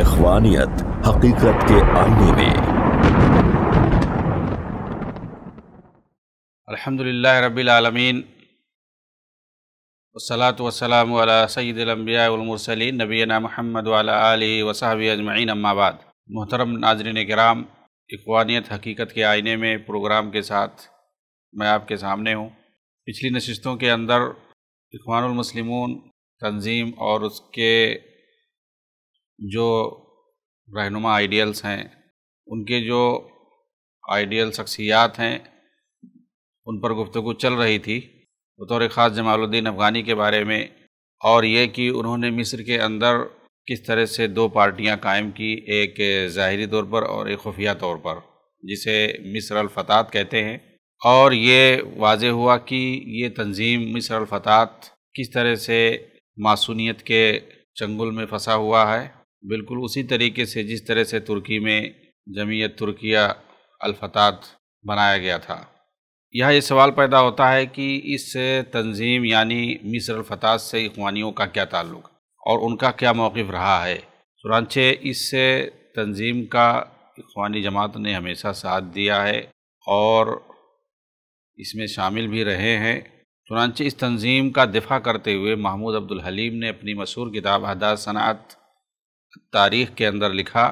इखवानियत हकीकत के आईने में अल्हम्दुलिल्लाह रब्बिल आलमीन वसलात वसलाम सैदलम्बियामरसलिन नबीना महमद वाली वसाब अजमैन अम्माबाद मोहतरम नाजरन कराम इकवानियत हकीकत के आईने में प्रोग्राम के साथ मैं आपके सामने हूँ पिछली नशस्तों के अंदर इकवानमसलिमून तंजीम और उसके जो रहनुमा आइडियल्स हैं उनके जो आइडियल शख्सियात हैं उन पर गुफ्तु चल रही थी बतौर ख़ास जमालुद्दीन अफ़गानी के बारे में और ये कि उन्होंने मिस्र के अंदर किस तरह से दो पार्टियां कायम की एक ज़ाहरी तौर पर और एक खुफिया तौर पर जिसे मिस्र अलफतात कहते हैं और ये वाज हुआ कि ये तंजीम मिस्र अलफतात किस तरह से मासूनीत के चंगुल में फंसा हुआ है बिल्कुल उसी तरीके से जिस तरह से तुर्की में जमीयत तुर्किया अलफतात बनाया गया था यह ये सवाल पैदा होता है कि इस तंजीम यानी मिस्र अलफतात से इखवानियों का क्या ताल्लुक और उनका क्या मौक़ रहा है चुनानचे इस तंजीम का इखवानी जमात ने हमेशा साथ दिया है और इसमें शामिल भी रहे हैं चुनानचे इस तंजीम का दिफा करते हुए महमूद अब्दुल हलीम ने अपनी मशहूर किताब हदात सनात तारीख के अंदर लिखा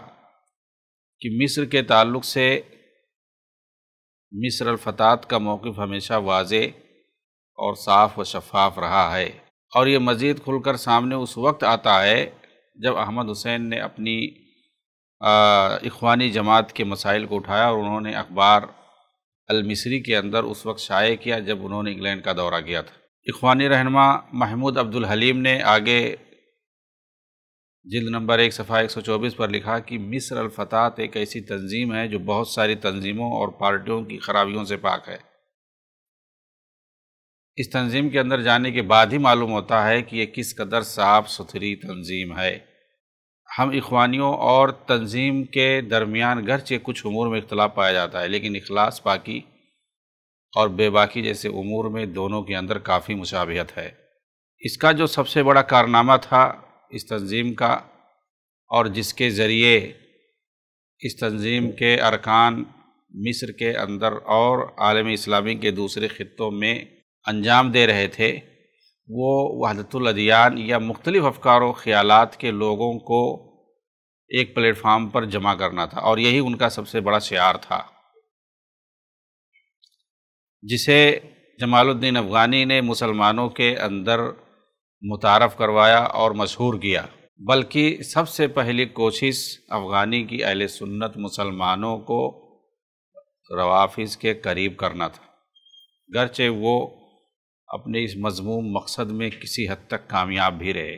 कि मिस्र के ताल्लुक से मिस्र अलफतात का मौक़ हमेशा वाज और साफ़ व शफाफ रहा है और ये मज़ीद खुलकर सामने उस वक्त आता है जब अहमद हुसैन ने अपनी इखवानी जमात के मसाइल को उठाया और उन्होंने अखबार अलमिसरी के अंदर उस वक्त शाये किया जब उन्होंने इंग्लैंड का दौरा किया था इखवानी रहनमा महमूद अब्दुल हलीम ने आगे जिल्द नंबर एक सफ़ा 124 पर लिखा कि मिस्र अलफतात एक ऐसी तंजीम है जो बहुत सारी तंजीमों और पार्टियों की खराबियों से पाक है इस तंजीम के अंदर जाने के बाद ही मालूम होता है कि यह किस कदर साफ सुथरी तंजीम है हम इखवानियों और तंजीम के दरमियान गरचे कुछ उमूर में इख्तलाफ पाया जाता है लेकिन अखलास पाकि और बेबाकी जैसे उमूर में दोनों के अंदर काफ़ी मुशाबियत है इसका जो सबसे बड़ा कारनामा था इस तंज़ीम का और जिसके ज़रिए इस तंज़ीम के अरकान मिस्र के अंदर और आलम इस्लामी के दूसरे ख़त्ों में अंजाम दे रहे थे वो वहदतुलदियान या मुख्तलिफ़ अफकार व ख़्याल के लोगों को एक प्लेटफार्म पर जमा करना था और यही उनका सबसे बड़ा शार था जिसे जमालुद्दीन अफ़गानी ने मुसलमानों के अंदर मुतारफ़ करवाया और मशहूर किया बल्कि सबसे पहली कोशिश अफ़गानी की अहल सुन्नत मुसलमानों को रवाफिज़ के करीब करना था गरचे वो अपने इस मजमूम मकसद में किसी हद तक कामयाब भी रहे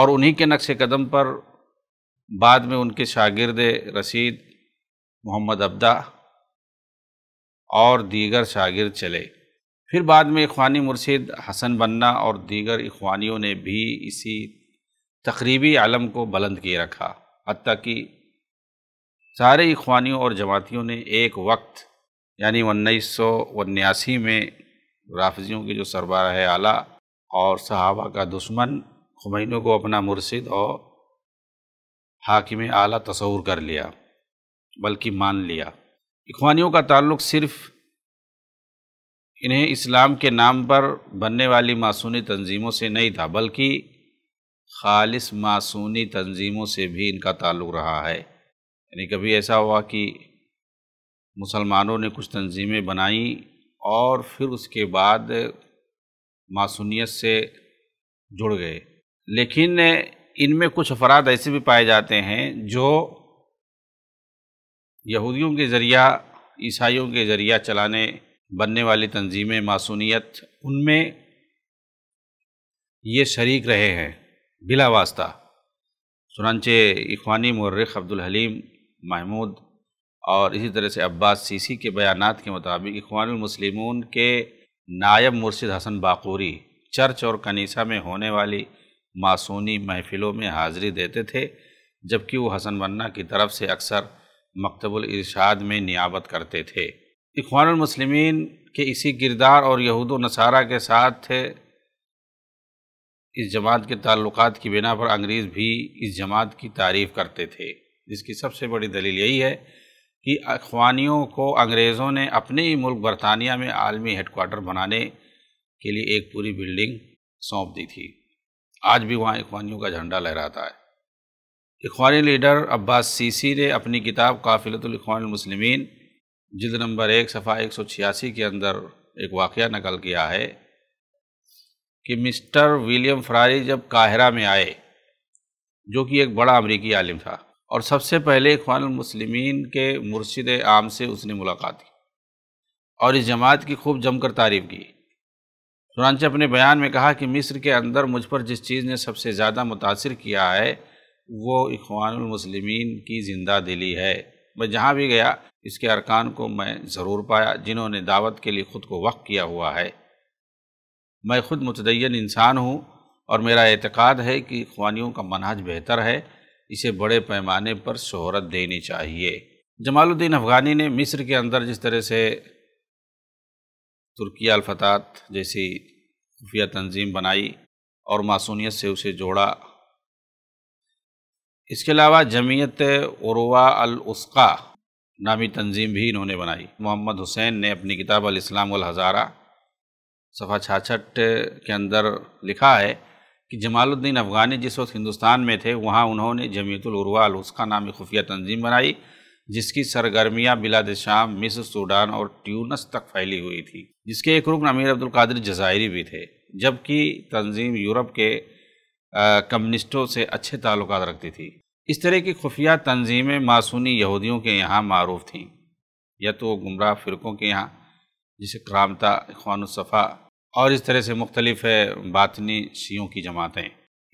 और उन्हीं के नक्श कदम पर बाद में उनके शागिर्द रसीद मोहम्मद अब्दा और दीगर शागिर्द चले फिर बाद में इखवानी मुर्शिद हसन बन्ना और दीगर इखवानियों ने भी इसी तकरीबी आलम को बुलंद किए रखा हती कि सारे इखवानियों और जमातियों ने एक वक्त यानी उन्नीस सौ उन्यासी में राफजियों के जो सरबराह आला और सहाबा का दुश्मन खुमैनों को अपना मुर्शिद और हाकिम आला तस्वूर कर लिया बल्कि मान लिया इखवानियों का ताल्लुक सिर्फ़ इन्हें इस्लाम के नाम पर बनने वाली मासूनी तंजीमों से नहीं था बल्कि खालिस मासूनी तंजीमों से भी इनका ताल्लुक़ रहा है यानी कभी ऐसा हुआ कि मुसलमानों ने कुछ तंजीमें बनाई और फिर उसके बाद मासूनीत से जुड़ गए लेकिन इनमें कुछ अफराद ऐसे भी पाए जाते हैं जो यहूदियों के ज़रिया ईसाइयों के ज़रिया चलाने बनने वाली तंजीमें मासूनीत उनमें ये शरीक रहे हैं बिला वास्ता चुनानचे इखवानी मर्रख अब्दुल हलीम महमूद और इसी तरह से अब्बास सीसी के बयान के मुताबिक इखवानमसलिमून के नायब मुर्शिद हसन बाकूरी चर्च और कनीसा में होने वाली मासूनी महफिलों में हाज़िरी देते थे जबकि वो हसन बन्ना की तरफ से अक्सर मकतबुल इरशाद में नियाबत करते थे इखवान मुसलमिन के इसी किरदार और यहूद नसारा के साथ थे इस जमात के ताल्लुक़ की बिना पर अंग्रेज़ भी इस जमात की तारीफ़ करते थे जिसकी सबसे बड़ी दलील यही है कि अखवानियों को अंग्रेज़ों ने अपने ही मुल्क बरतानिया में आलमी हेडकोटर बनाने के लिए एक पूरी बिल्डिंग सौंप दी थी आज भी वहाँ अखवानियों का झंडा लहराता है अखवानी लीडर अब्बास सीसी ने अपनी किताब काफिलतलखवान जिद नंबर एक सफ़ा एक सौ छियासी के अंदर एक वाक़ नकल किया है कि मिस्टर विलियम फ्रारी जब काहिरा में आए जो कि एक बड़ा अमरीकी आलिम था और सबसे पहले मुस्लिमीन के मुर्शिद आम से उसने मुलाकात की और इस जमात की खूब जमकर तारीफ़ की चुनानच अपने बयान में कहा कि मिस्र के अंदर मुझ पर जिस चीज़ ने सबसे ज़्यादा मुतासर किया है वो अखवान मुस्लिमीन की ज़िंदा दिली है मैं जहाँ भी गया इसके अरकान को मैं ज़रूर पाया जिन्होंने दावत के लिए ख़ुद को वक्त किया हुआ है मैं खुद मुतदैन इंसान हूँ और मेरा एतक़ाद है कि ख़वानियों का मनहज बेहतर है इसे बड़े पैमाने पर शहरत देनी चाहिए जमालुद्दीन अफ़गानी ने मिस्र के अंदर जिस तरह से तुर्की अलफतात जैसी खुफिया तंजीम बनाई और मासूनीत से उसे जोड़ा इसके अलावा जमीयत उरवा अलउस्का नामी तंजीम भी इन्होंने बनाई मोहम्मद हुसैन ने अपनी किताब अलस्लाम हज़ारा सफ़ा छाछठ के अंदर लिखा है कि जमालुद्दीन अफ़गानी जिस वक्त हिंदुस्तान में थे वहाँ उन्होंने जमीयतुलरवा अलउस्का नामी खुफिया तंजीम बनाई जिसकी सरगर्मियाँ बिलाद शाम मिस सूडान और ट्यूनस तक फैली हुई थी जिसके एक रुकन अमीर अब्दुल जजायरी भी थे जबकि तंजीम यूरोप के कम्युनिस्टों से अच्छे ताल्लुक रखती थी इस तरह की खुफिया तंजीमें मासूनी यहूदियों के यहाँ मरूफ थीं या तो गुमराह फ़िरक़ों के यहाँ जिसे करामता इखवानसफ़ा और इस तरह से मुख्तलिफ है बातनी शीयों की जमातें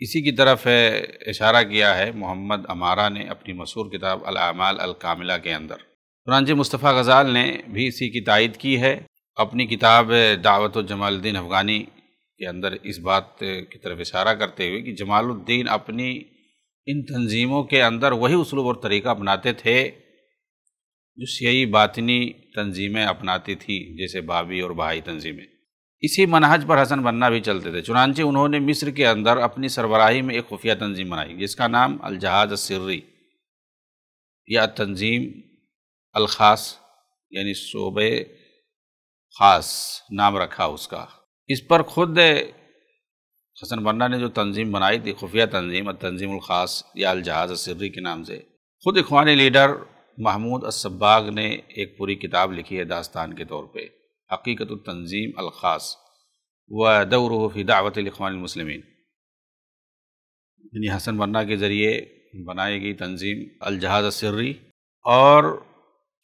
इसी की तरफ है इशारा किया है मोहम्मद अमारा ने अपनी मशहूर किताब अलामाल अलकामिला के अंदर कुरानज मुस्तफ़ा गज़ाल ने भी इसी की तायद की है अपनी किताब दावत जमालद्दीन अफ़गानी के अंदर इस बात की तरफ इशारा करते हुए कि जमालुद्दीन अपनी इन तंजीमों के अंदर वही उसलूब और तरीका अपनाते थे जो सियाई बातनी तंजीमें अपनाती थी जैसे बाबी और बहाई तंजीमें इसी मनहज पर हसन बनना भी चलते थे चुनानचे उन्होंने मिस्र के अंदर अपनी सरबराही में एक खुफिया तंजीम बनाई जिसका नाम अलजहाज सर्री या तंजीम अलखास यानी शोबे खास नाम रखा उसका इस पर खुद हसन बन्ना ने जो तंजीम बनाई थी खुफिया तंजीम तंजीम ख़ास या अलजहाज सर्री के नाम से खुद इखवानी लीडर महमूद असब्बाग ने एक पूरी किताब लिखी है दास्तान के तौर पर हकीकत तंजीम अलख़ास व दौरफ़ी दावत इखवानमसलमिन यानी हसन बन्ना के ज़रिए बनाई गई तंजीम अलजहाज सर्री और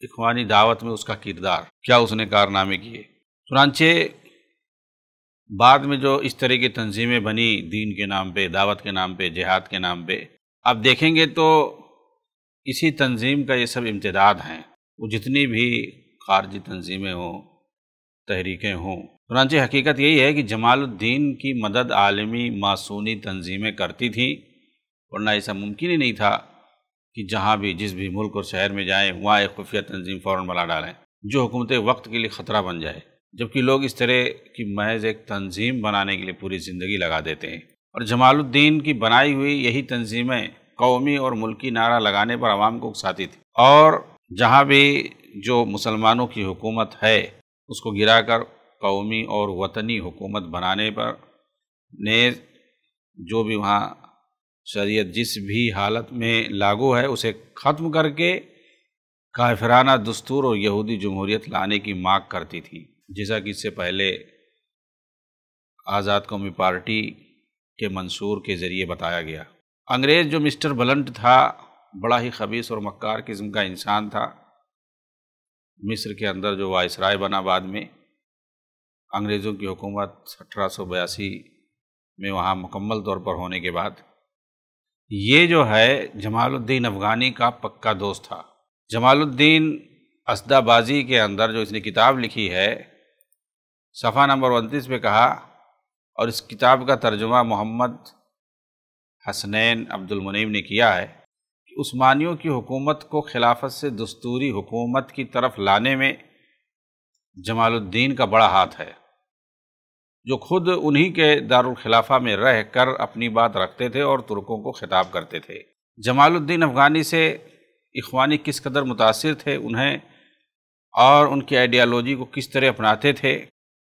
इखवानी दावत में उसका किरदार क्या उसने कारनामे किए चुनानचे बाद में जो इस तरह की तंजीमें बनी दीन के नाम पे दावत के नाम पे जिहाद के नाम पे अब देखेंगे तो इसी तंजीम का ये सब इम्तदाद हैं वो जितनी भी खारजी तंजीमें हों तहरीकें हों चुनाच हकीकत यही है कि जमालुद्दीन की मदद आलमी मासूनी तंजीमें करती थीं वरना ऐसा मुमकिन ही नहीं था कि जहाँ भी जिस भी मुल्क और शहर में जाएँ वहाँ एक खुफिया तंजीम फ़ौर बना डालें जो हुकूमत वक्त के लिए ख़तरा बन जाए जबकि लोग इस तरह की महज एक तंजीम बनाने के लिए पूरी ज़िंदगी लगा देते हैं और जमालुद्दीन की बनाई हुई यही तंजीमें कौमी और मुल्की नारा लगाने पर आवाम को उकसाती थी और जहाँ भी जो मुसलमानों की हुकूमत है उसको गिरा कर कौमी और वतनी हुकूमत बनाने पर ने जो भी वहाँ शरीयत जिस भी हालत में लागू है उसे ख़त्म करके काफराना दस्तूर और यहूदी जमहूरियत लाने की मांग करती थी जैसा कि इससे पहले आज़ाद कौमी पार्टी के मंसूर के ज़रिए बताया गया अंग्रेज़ जो मिस्टर बलंट था बड़ा ही खबीस और मक्कार किस्म का इंसान था मिस्र के अंदर जो वायसराय बना बाद में अंग्रेज़ों की हुकूमत अठारह में वहाँ मुकम्मल तौर पर होने के बाद ये जो है जमालुद्दीन अफ़गानी का पक्का दोस्त था जमालुद्दीन असदाबाजी के अंदर जो इसने किताब लिखी है सफ़ा नंबर उनतीस में कहा और इस किताब का तर्जुमा मोहम्मद हसनैन अब्दुलमनीम ने किया है कि उस्मानियों की हुकूमत को खिलाफत से दस्तूरी हुकूमत की तरफ लाने में जमालुद्दीन का बड़ा हाथ है जो खुद उन्हीं के दारुलखिलाफा में रह कर अपनी बात रखते थे और तुर्कों को खिताब करते थे जमालुद्दीन अफ़गानी से इखवानी किस कदर मुतासर थे उन्हें और उनकी आइडियालॉजी को किस तरह अपनाते थे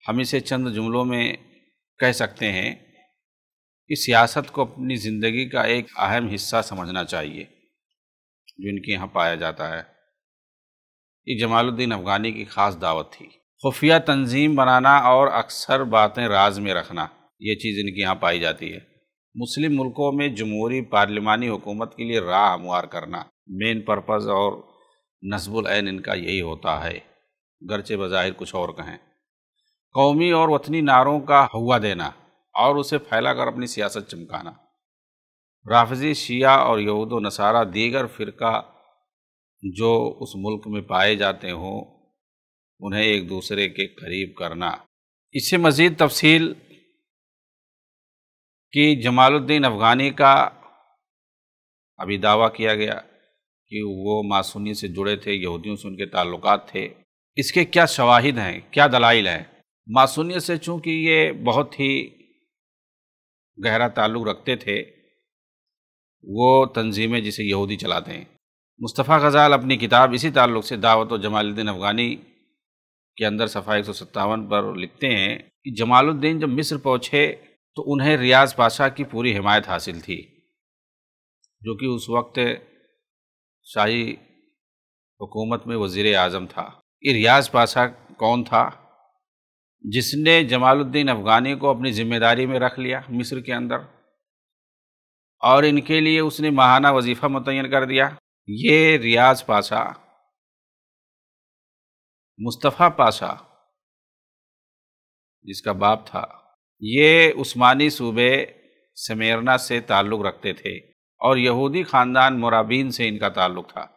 हम इसे चंद जुमलों में कह सकते हैं कि सियासत को अपनी ज़िंदगी का एक अहम हिस्सा समझना चाहिए जो इनके यहाँ पाया जाता है ये जमालुद्दीन अफगानी की ख़ास दावत थी खुफिया तंजीम बनाना और अक्सर बातें राज में रखना ये चीज़ इनके यहाँ पाई जाती है मुस्लिम मुल्कों में जमहूरी पार्लिमानी हुकूमत के लिए राह हमवार करना मेन पर्पज़ और नसबुल इनका यही होता है गरचे बज़ाहिर कुछ और कहें कौमी और वतनी नारों का हवा देना और उसे फैलाकर अपनी सियासत चमकाना राफजी शिया और यहूद नसारा दीगर फ़िरका जो उस मुल्क में पाए जाते हों उन्हें एक दूसरे के करीब करना इससे मज़ीद तफसील कि जमालुद्दीन अफ़गानी का अभी दावा किया गया कि वो मासूनी से जुड़े थे यहूदियों से उनके ताल्लुक थे इसके क्या शवाहिद हैं क्या दलाइल हैं मासूनियत से चूंकि ये बहुत ही गहरा ताल्लुक़ रखते थे वो तंजीमें जिसे यहूदी चलाते हैं मुस्तफ़ा गज़ाल अपनी किताब इसी ताल्लुक़ से दावत जमालुद्दीन अफ़गानी के अंदर सफ़ा एक पर लिखते हैं कि जमालुद्दीन जब मिस्र पहुँचे तो उन्हें रियाज पाशा की पूरी हिमायत हासिल थी जो कि उस वक्त शाही हुकूमत में वज़ी अजम था ये रियाज पाशा कौन था जिसने जमालुद्दीन अफ़गानी को अपनी जिम्मेदारी में रख लिया मिस्र के अंदर और इनके लिए उसने महाना वजीफ़ा मुतन कर दिया ये रियाज पाशा मुस्तफ़ा पाशा जिसका बाप था ये उस्मानी सूबे समेरना से ताल्लुक़ रखते थे और यहूदी ख़ानदान मुराबीन से इनका ताल्लुक़ था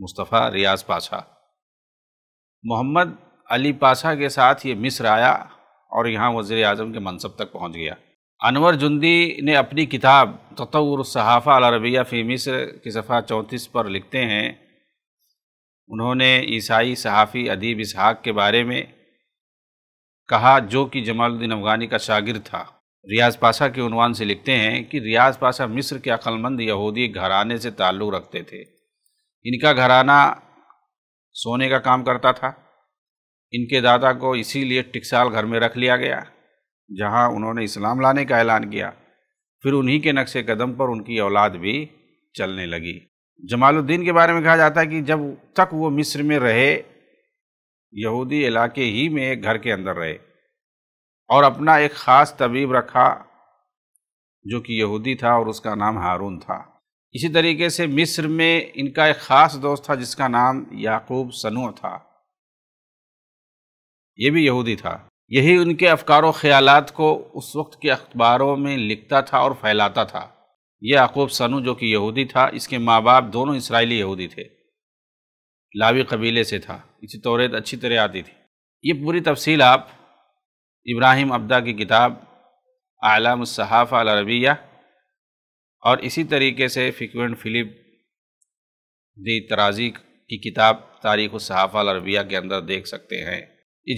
मुस्तफ़ा रियाज पाशा मोहम्मद अली पाशा के साथ ये मिस्र आया और यहाँ वज़ी अजम के मनसब तक पहुँच गया अनवर जुंदी ने अपनी किताब तत्वर सहाफ़ा अलरबिया फ़ी मिस्र की सफ़ा चौंतीस पर लिखते हैं उन्होंने ईसाई सहाफ़ी अदीब इसहाक के बारे में कहा जो कि जमालुद्दीन अफगानी का शागिर था रियाज पाशा के उनवान से लिखते हैं कि रियाज पाशा मिस्र के अक्लमंद यहूदी घराने से ताल्लुक़ रखते थे इनका घराना सोने का काम करता था इनके दादा को इसीलिए टिकसाल घर में रख लिया गया जहां उन्होंने इस्लाम लाने का ऐलान किया फिर उन्हीं के नक्शे कदम पर उनकी औलाद भी चलने लगी जमालुद्दीन के बारे में कहा जाता है कि जब तक वो मिस्र में रहे यहूदी इलाके ही में एक घर के अंदर रहे और अपना एक ख़ास तबीब रखा जो कि यहूदी था और उसका नाम हारून था इसी तरीके से मिस्र में इनका एक ख़ास दोस्त था जिसका नाम याकूब सनू था ये भी यहूदी था यही उनके अफकार ख्याल को उस वक्त के अखबारों में लिखता था और फैलाता था यह याकूब सनू जो कि यहूदी था इसके माँ बाप दोनों इसराइली यहूदी थे लावी कबीले से था इसी तौरेत अच्छी तरह आती थी ये पूरी तफसील आप इब्राहिम अब्दा की किताब अल अलरबिया और इसी तरीके से फिक्वेंट फिलिप दी तराजी की किताब तारीख़ सहाफ़ा अलरबिया के अंदर देख सकते हैं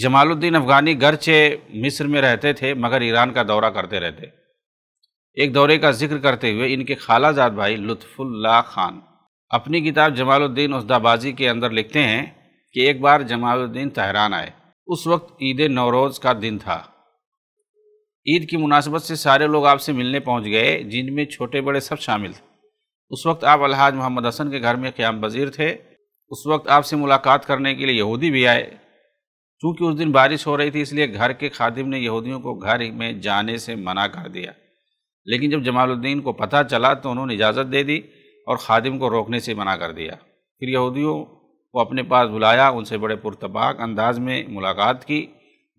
जमालुद्दीन अफ़गानी गरचे मिस्र में रहते थे मगर ईरान का दौरा करते रहते एक दौरे का जिक्र करते हुए इनके खालाजाद भाई लुत्फुल्ला खान अपनी किताब जमालुद्दीन उसदाबाजी के अंदर लिखते हैं कि एक बार जमालुद्दीन तहरान आए उस वक्त ईद नवरोज़ का दिन था ईद की मुनासबत से सारे लोग आपसे मिलने पहुंच गए जिनमें छोटे बड़े सब शामिल थे उस वक्त आप अलहाज मोहम्मद हसन के घर में क़्याम वज़ीर थे उस वक्त आपसे मुलाकात करने के लिए यहूदी भी आए चूंकि उस दिन बारिश हो रही थी इसलिए घर के खादिम ने यहूदियों को घर में जाने से मना कर दिया लेकिन जब जमालुद्दीन को पता चला तो उन्होंने इजाज़त दे दी और खादिम को रोकने से मना कर दिया फिर यहूदियों को अपने पास बुलाया उनसे बड़े पुरतपाक अंदाज में मुलाकात की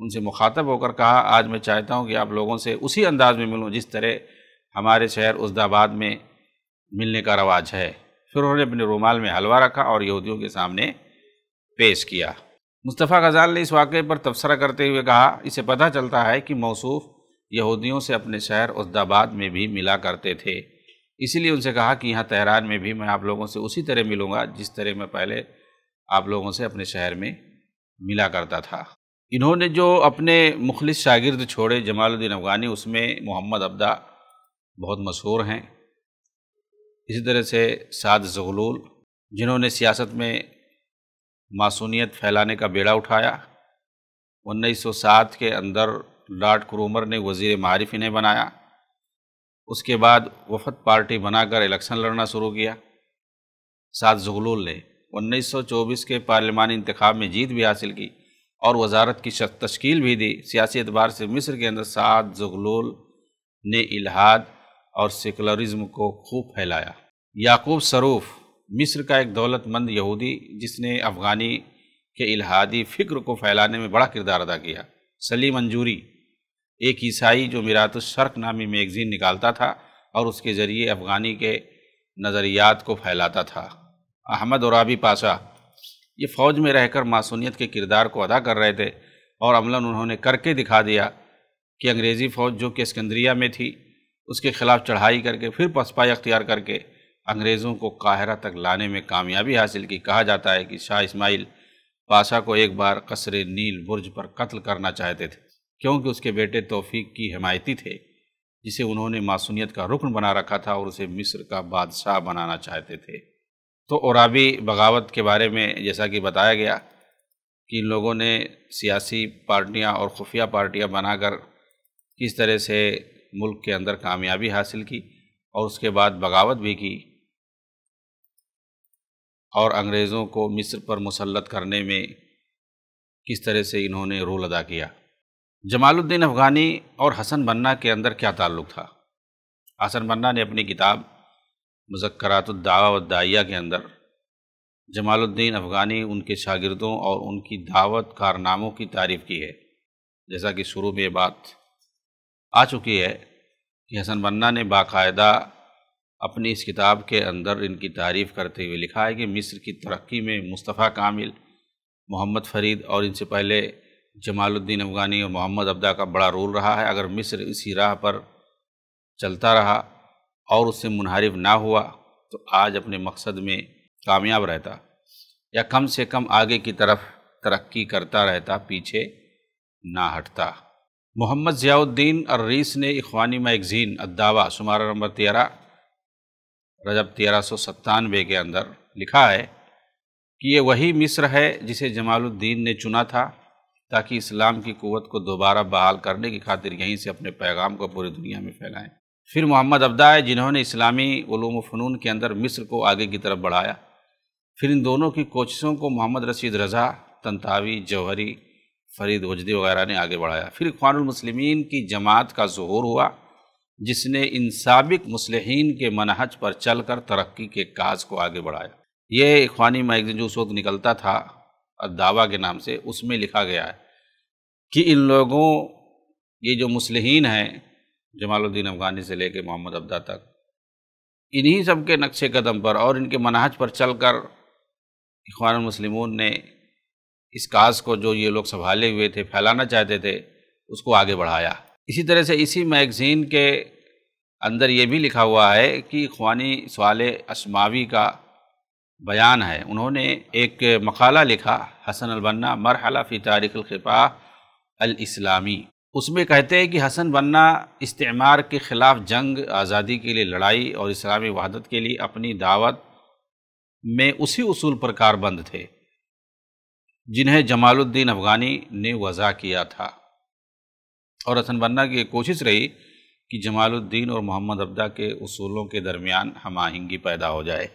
उनसे मुखातब होकर कहा आज मैं चाहता हूँ कि आप लोगों से उसी अंदाज में मिलूँ जिस तरह हमारे शहर उसदाबाद में मिलने का रवाज है फिर उन्होंने अपने रूमाल में हलवा रखा और यहूदियों के सामने पेश किया मुस्तफ़ा गज़ाल ने इस वाक़े पर तबसरा करते हुए कहा इसे पता चलता है कि मौसूफ यहूदियों से अपने शहर उसदाबाद में भी मिला करते थे इसीलिए उनसे कहा कि यहाँ तहरान में भी मैं आप लोगों से उसी तरह मिलूँगा जिस तरह मैं पहले आप लोगों से अपने शहर में मिला करता था इन्होंने जो अपने मुखलिस शागिर्द छोड़े जमालुद्दीन अफ़गानी उसमें मोहम्मद अब्दा बहुत मशहूर हैं इसी तरह से साद जगलूल जिन्होंने सियासत में मासूनीत फैलाने का बेड़ा उठाया 1907 के अंदर लॉर्ड क्रूमर ने वज़ी मारिफ इन्हें बनाया उसके बाद वफद पार्टी बनाकर इलेक्शन लड़ना शुरू किया साद जगलूल ने 1924 के पार्लिमानी इंतखा में जीत भी हासिल की और वजारत की तश्कील भी दी सियासी एतबार से मिस्र के अंदर साद जगलूल ने इलाहाद और सेकुलरिज्म को खूब फैलाया याकूब सरूफ़ मिस्र का एक दौलतमंद यहूदी जिसने अफ़गानी के इलाहादी फ़िक्र को फैलाने में बड़ा किरदार अदा किया सलीम मंजूरी एक ईसाई जो शर्क नामी मैगज़ीन निकालता था और उसके ज़रिए अफ़गानी के नज़रियात को फैलाता था अहमद और आबी पाशा ये फ़ौज में रहकर मासूनीत के किरदार को अदा कर रहे थे और अमला उन्होंने करके दिखा दिया कि अंग्रेज़ी फ़ौज जो कि स्कंदरिया में थी उसके ख़िलाफ़ चढ़ाई करके फिर पसपाई अख्तियार करके अंग्रेज़ों को काहरा तक लाने में कामयाबी हासिल की कहा जाता है कि शाह इस्माइल पाशा को एक बार कसर नील बुर्ज पर कत्ल करना चाहते थे क्योंकि उसके बेटे तौफीक की हमायती थे जिसे उन्होंने मासूनीत का रुकन बना रखा था और उसे मिस्र का बादशाह बनाना चाहते थे तो औरबी बगावत के बारे में जैसा कि बताया गया कि लोगों ने सियासी पार्टियां और खुफिया पार्टियां बनाकर किस तरह से मुल्क के अंदर कामयाबी हासिल की और उसके बाद बगावत भी की और अंग्रेज़ों को मिस्र पर मुसलत करने में किस तरह से इन्होंने रोल अदा किया जमालुद्दीन अफ़गानी और हसन बन्ना के अंदर क्या ताल्लुक़ था हसन बन्ना ने अपनी किताब मज़क्रातुद्दावदाइया के अंदर जमालुद्दीन अफ़गानी उनके शागिर्दों और उनकी दावत कारनामों की तारीफ़ की है जैसा कि शुरू में ये बात आ चुकी है कि हसन बन्ना ने बाकायदा अपनी इस किताब के अंदर इनकी तारीफ़ करते हुए लिखा है कि मिस्र की तरक्की में मुस्तफ़ा कामिल मोहम्मद फरीद और इनसे पहले जमालुद्दीन अफगानी और मोहम्मद अब्दा का बड़ा रोल रहा है अगर मिस्र इसी राह पर चलता रहा और उससे मुनहरफ ना हुआ तो आज अपने मकसद में कामयाब रहता या कम से कम आगे की तरफ तरक्की करता रहता पीछे ना हटता मोहम्मद ज़ियाउद्दीन अर्रीस ने इखवानी मैगज़ीन अद्दावा शुमारा नंबर तेरह रजब तेरह के अंदर लिखा है कि ये वही मिस्र है जिसे जमालुद्दीन ने चुना था ताकि इस्लाम की क़ुत को दोबारा बहाल करने की खातिर यहीं से अपने पैगाम को पूरी दुनिया में फैलाएं फिर मोहम्मद अब्दा है जिन्होंने इस्लामी ओलूम फ़नून के अंदर मिस्र को आगे की तरफ बढ़ाया फिर इन दोनों की कोशिशों को मोहम्मद रशीद रज़ा तनतावी जौहरी फरीद वजदी वगैरह ने आगे बढ़ाया फिर इकवानमसलिमिन की जमात का जहूर हुआ जिसने इन सबक मुसलहन के मनहज पर चल कर तरक्की के काज को आगे बढ़ाया ये इखवानी मैगजीन जो उस वक्त निकलता था दावा के नाम से उसमें लिखा गया है कि इन लोगों ये जो मुसलहन हैं जमालुद्दीन अफगानी से लेके मोहम्मद अब्दा तक इन्हीं सब के नक्शे कदम पर और इनके मनहज पर चल कर इखवान मुसलिम ने इस काज को जो ये लोग संभाले हुए थे फैलाना चाहते थे उसको आगे बढ़ाया इसी तरह से इसी मैगज़ीन के अंदर ये भी लिखा हुआ है कि खवानी सवाल असमावी का बयान है उन्होंने एक मकाला लिखा हसन अलबन्ना मरहला फ़ी तारीख़लखा अलइस्लामी उसमें कहते हैं कि हसन बन्ना इस्तेमार के ख़िलाफ़ जंग आज़ादी के लिए लड़ाई और इस्लामी वहादत के लिए अपनी दावत में उसी उसूल पर कारबंद थे जिन्हें जमालुद्दीन अफ़गानी ने वज़ा किया था और हसन बन्ना की कोशिश रही कि जमालुद्दीन और मोहम्मद अब्दा के असूलों के दरमियान हम आहंगी पैदा हो जाए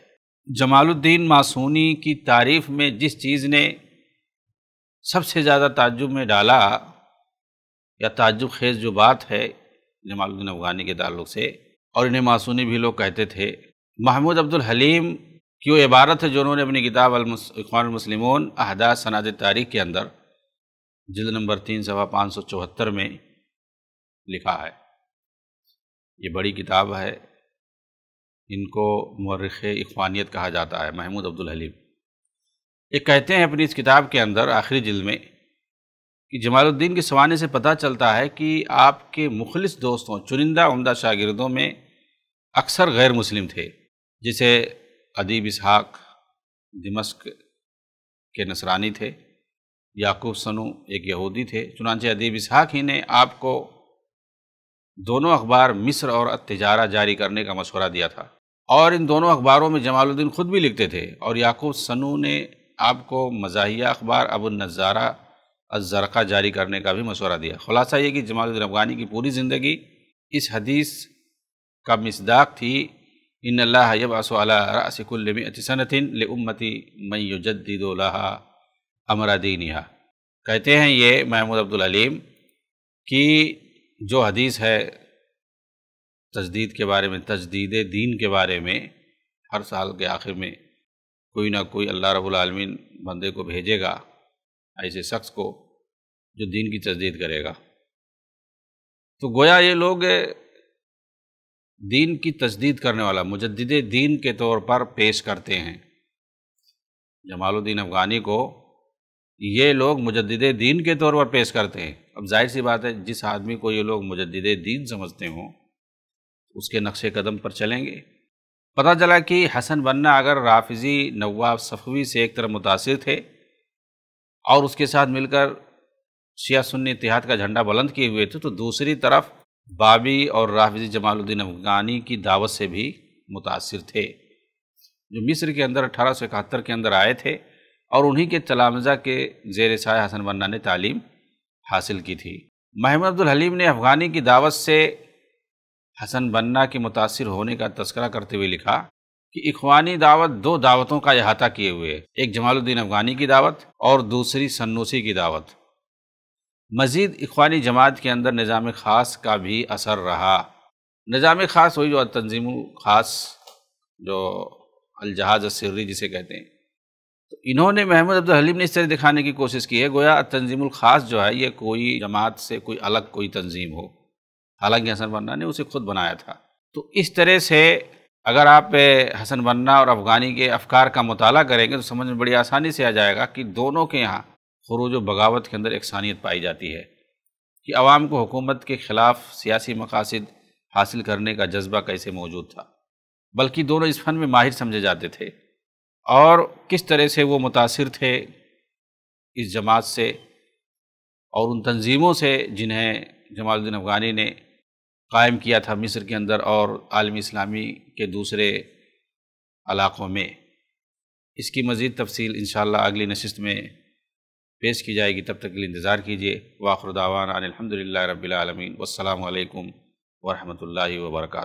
जमालुद्दीन मासूनी की तारीफ में जिस चीज़ ने सबसे ज़्यादा ताजुब में डाला या ताजुब खेज जो बात है जमालुद्दीन अफगानी के ताल्लुक से और इन्हें मासूनी भी लोग कहते थे महमूद अब्दुल हलीम की वो इबारत है जो उन्होंने अपनी किताब अखवानमसलिमोन अहदा सनाद तारीख के अंदर जल्द नंबर तीन सवा पाँच सौ चौहत्तर में लिखा है ये बड़ी किताब है इनको मर्रख इखवानियत कहा जाता है महमूद अब्दुल हलीम ये कहते हैं अपनी इस किताब के अंदर आखिरी जिल में कि जमालुद्दीन के सवाने से पता चलता है कि आपके मुखलिस दोस्तों चुनिंदा उमदा शागिर्दों में अक्सर गैर मुस्लिम थे जिसे अदीब इसहाक दिमस्क के नसरानी थे याकूब सनु एक यहूदी थे चुनाचे अदीब इसहाक ही ने आपको दोनों अखबार मिस्र और तजारा जारी करने का मशवरा दिया था और इन दोनों अखबारों में जमालुद्दीन खुद भी लिखते थे और याकूब सनू ने आपको मजाहिया अखबार अबू नज़ारा अजरका जारी करने का भी मशवरा दिया खुलासा ये कि जमालुद्दीन अफगानी की पूरी ज़िंदगी इस हदीस का मसदाक थी इन अल्लाह यब मई लम्मती मैजदीदोल्ला अमरादीनिया कहते हैं ये महमूद अब्दुल अलीम कि जो हदीस है तजदीद के बारे में तजदीद दीन के बारे में हर साल के आखिर में कोई ना कोई अल्लाह रब्बुल आलमीन बंदे को भेजेगा ऐसे शख्स को जो दीन की तजदीद करेगा तो गोया ये लोग दीन की तजदीद करने वाला मुजद दीन के तौर पर पेश करते हैं जमालुद्दीन अफ़गानी को ये लोग मुजद दीन के तौर पर पेश करते हैं अब जाहिर सी बात है जिस आदमी को ये लोग मुजद दीन समझते हों उसके नक्श कदम पर चलेंगे पता चला कि हसन बन्ना अगर राफिजी नवाब सफ़वी से एक तरफ मुतासर थे और उसके साथ मिलकर शिया सुन्नी इतिहाद का झंडा बुलंद किए हुए थे तो दूसरी तरफ बाबी और राफिजी जमालुद्दीन अफगानी की दावत से भी मुतासर थे जो मिस्र के अंदर अठारह के अंदर आए थे और उन्हीं के तलामजा के जेर साय हसन बन्ना ने तालीम हासिल की थी महमूद अब्दुल हलीम ने अफ़गानी की दावत से हसन बन्ना के मुतासर होने का तस्करा करते हुए लिखा कि इखवानी दावत दो दावतों का अहाता किए हुए एक जमालुद्दीन अफ़गानी की दावत और दूसरी सन्नूसी की दावत मजीद इखवानी जमात के अंदर निज़ाम ख़ास का भी असर रहा निज़ाम ख़ास वही जो तंजीम ख़ास जो अलजहाज सर्री जिसे कहते हैं तो इन्होंने महमूद अब्दुल हलीम ने इस तरह दिखाने की कोशिश की है गोया तंजीमुल ख़ास जो है ये कोई जमात से कोई अलग कोई तंजीम हो हालांकि हसन बन्ना ने उसे खुद बनाया था तो इस तरह से अगर आप हसन बन्ना और अफ़गानी के अफकार का मताल करेंगे तो समझ में बड़ी आसानी से आ जाएगा कि दोनों के यहाँ खरूज बगावत के अंदर एकसानियत पाई जाती है कि आवाम को हुकूमत के ख़िलाफ़ सियासी मकासद हासिल करने का जज्बा कैसे मौजूद था बल्कि दोनों इस फन में माहिर समझे जाते थे और किस तरह से वो मुतासर थे इस जमात से और उन तंजीमों से जिन्हें जमालुद्दीन अफ़गानी ने कायम किया था मिस्र के अंदर और आलमी इस्लामी के दूसरे इलाक़ों में इसकी मज़ीद तफसील इन अगली नशस्त में पेश की जाएगी तब तक के लिए इंतज़ार कीजिए वाखुरदावान अलहमदिल्ला रबालमीन वालकम वरहमल वर्का